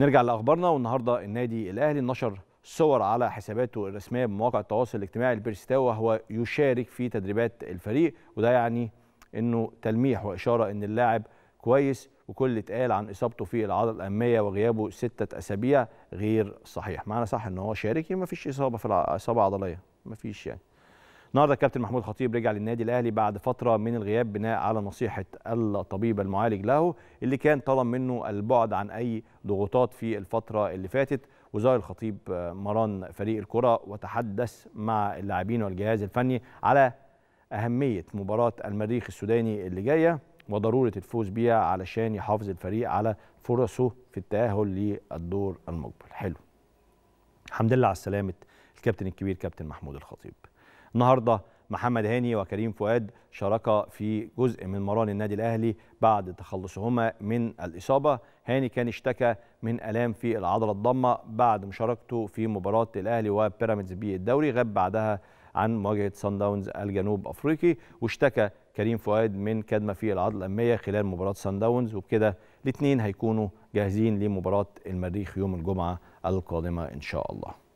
نرجع لاخبارنا والنهارده النادي الاهلي نشر صور على حساباته الرسميه بمواقع التواصل الاجتماعي البيرستاو وهو يشارك في تدريبات الفريق وده يعني انه تلميح واشاره ان اللاعب كويس وكل اللي اتقال عن اصابته في العضله الاماميه وغيابه سته اسابيع غير صحيح معنى صح ان هو شارك ما فيش اصابه في اصابه عضليه ما فيش يعني النهارده الكابتن محمود خطيب رجع للنادي الاهلي بعد فتره من الغياب بناء على نصيحه الطبيب المعالج له اللي كان طلب منه البعد عن اي ضغوطات في الفتره اللي فاتت وزار الخطيب مران فريق الكره وتحدث مع اللاعبين والجهاز الفني على اهميه مباراه المريخ السوداني اللي جايه وضروره الفوز بيها علشان يحافظ الفريق على فرصه في التاهل للدور المقبل حلو الحمد لله على سلامه الكابتن الكبير كابتن محمود الخطيب النهارده محمد هاني وكريم فؤاد شاركا في جزء من مران النادي الاهلي بعد تخلصهما من الاصابه هاني كان اشتكى من الام في العضله الضمه بعد مشاركته في مباراه الاهلي وبيراميدز بي الدوري غاب بعدها عن مواجهه سان داونز الجنوب افريقي واشتكى كريم فؤاد من كدمه في العضله الاميه خلال مباراه سان داونز وبكده الاثنين هيكونوا جاهزين لمباراه المريخ يوم الجمعه القادمه ان شاء الله